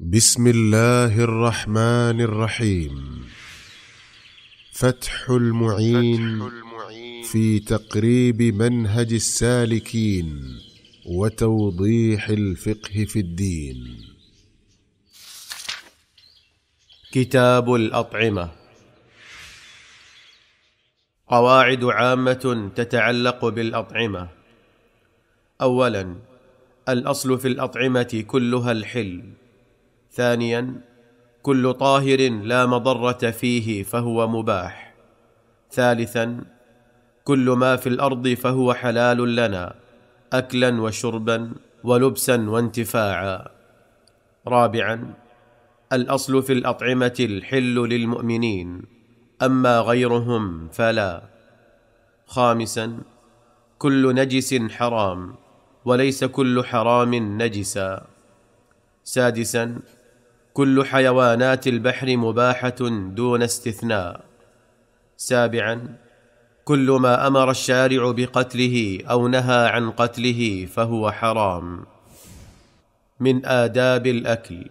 بسم الله الرحمن الرحيم فتح المعين, في تقريب منهج السالكين وتوضيح الفقه في الدين كتاب الاطعمه قواعد عامه تتعلق بالاطعمه اولا الاصل في الاطعمه كلها الحل ثانيا كل طاهر لا مضره فيه فهو مباح ثالثا كل ما في الارض فهو حلال لنا اكلا وشربا ولبسا وانتفاعا رابعا الاصل في الاطعمه الحل للمؤمنين اما غيرهم فلا خامسا كل نجس حرام وليس كل حرام نجسا سادسا كل حيوانات البحر مباحه دون استثناء سابعا كل ما امر الشارع بقتله او نهى عن قتله فهو حرام من اداب الاكل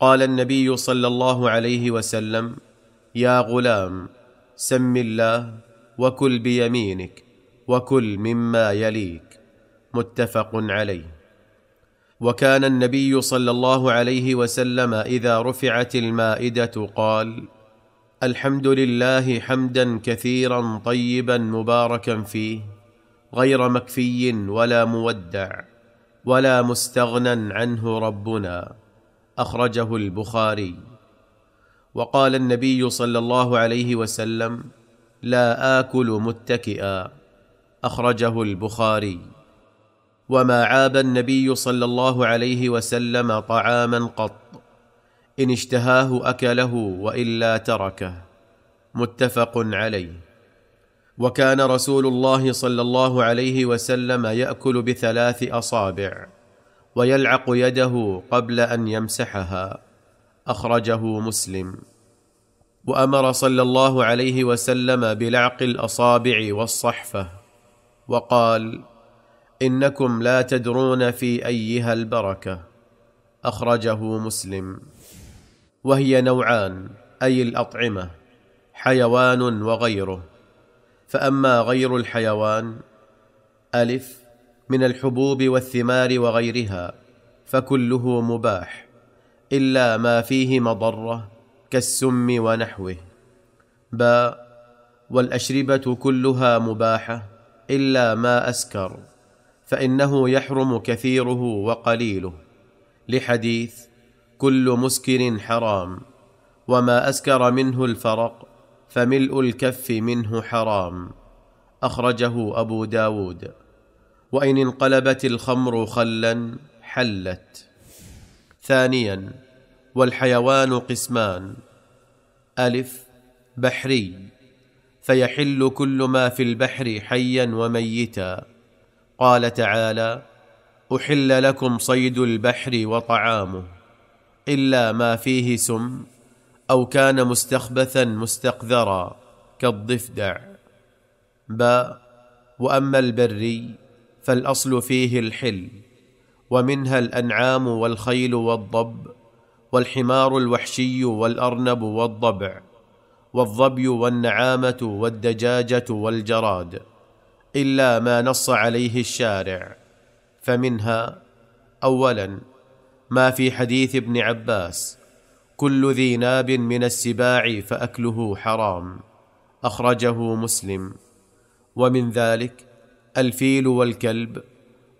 قال النبي صلى الله عليه وسلم يا غلام سم الله وكل بيمينك وكل مما يليك متفق عليه وكان النبي صلى الله عليه وسلم اذا رفعت المائده قال الحمد لله حمدا كثيرا طيبا مباركا فيه غير مكفي ولا مودع ولا مستغنى عنه ربنا اخرجه البخاري وقال النبي صلى الله عليه وسلم لا اكل متكئا اخرجه البخاري وما عاب النبي صلى الله عليه وسلم طعاما قط ان اشتهاه اكله والا تركه متفق عليه وكان رسول الله صلى الله عليه وسلم ياكل بثلاث اصابع ويلعق يده قبل ان يمسحها اخرجه مسلم وامر صلى الله عليه وسلم بلعق الاصابع والصحفه وقال انكم لا تدرون في ايها البركه اخرجه مسلم وهي نوعان اي الاطعمه حيوان وغيره فاما غير الحيوان الف من الحبوب والثمار وغيرها فكله مباح الا ما فيه مضره كالسم ونحوه باء والاشربه كلها مباحه الا ما اسكر فانه يحرم كثيره وقليله لحديث كل مسكر حرام وما اسكر منه الفرق فملء الكف منه حرام اخرجه ابو داود وان انقلبت الخمر خلا حلت ثانيا والحيوان قسمان الف بحري فيحل كل ما في البحر حيا وميتا قال تعالى احل لكم صيد البحر وطعامه الا ما فيه سم او كان مستخبثا مستقذرا كالضفدع باء واما البري فالاصل فيه الحل ومنها الانعام والخيل والضب والحمار الوحشي والارنب والضبع والظبي والنعامه والدجاجه والجراد الا ما نص عليه الشارع فمنها اولا ما في حديث ابن عباس كل ذي ناب من السباع فاكله حرام اخرجه مسلم ومن ذلك الفيل والكلب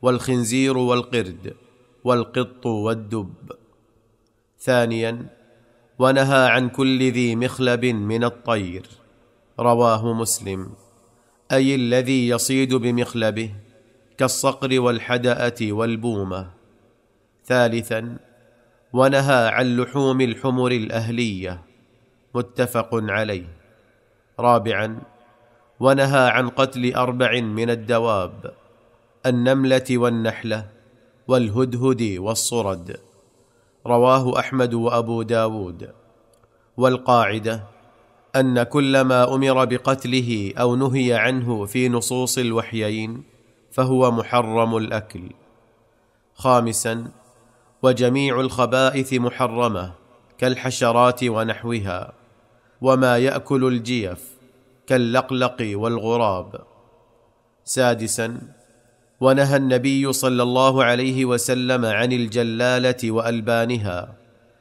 والخنزير والقرد والقط والدب ثانيا ونهى عن كل ذي مخلب من الطير رواه مسلم اي الذي يصيد بمخلبه كالصقر والحداه والبومه ثالثا ونهى عن لحوم الحمر الاهليه متفق عليه رابعا ونهى عن قتل اربع من الدواب النمله والنحله والهدهد والصرد رواه احمد وابو داود والقاعده ان كل ما امر بقتله او نهي عنه في نصوص الوحيين فهو محرم الاكل خامسا وجميع الخبائث محرمه كالحشرات ونحوها وما ياكل الجيف كاللقلق والغراب سادسا ونهى النبي صلى الله عليه وسلم عن الجلاله والبانها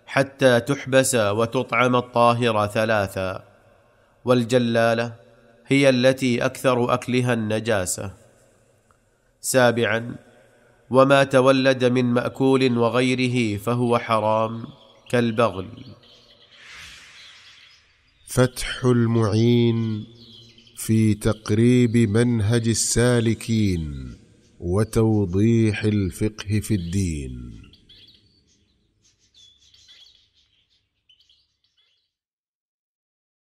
حتى تحبس وتطعم الطاهر ثلاثا والجلاله هي التي اكثر اكلها النجاسه سابعا وما تولد من ماكول وغيره فهو حرام كالبغل فتح المعين في تقريب منهج السالكين وتوضيح الفقه في الدين